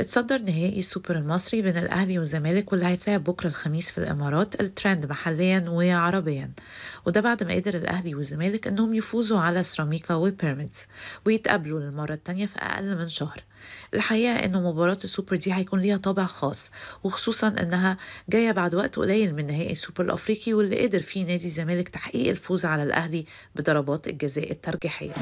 اتصدر نهائي السوبر المصري بين الأهلي والزمالك واللي هيتلعب بكرة الخميس في الإمارات الترند محليا وعربيا وده بعد ما قدر الأهلي والزمالك إنهم يفوزوا على سيراميكا وبيراميدز ويتقابلوا للمرة التانية في أقل من شهر الحقيقة إن مباراة السوبر دي هيكون ليها طابع خاص وخصوصا إنها جاية بعد وقت قليل من نهائي السوبر الأفريقي واللي قدر فيه نادي الزمالك تحقيق الفوز على الأهلي بضربات الجزاء الترجيحية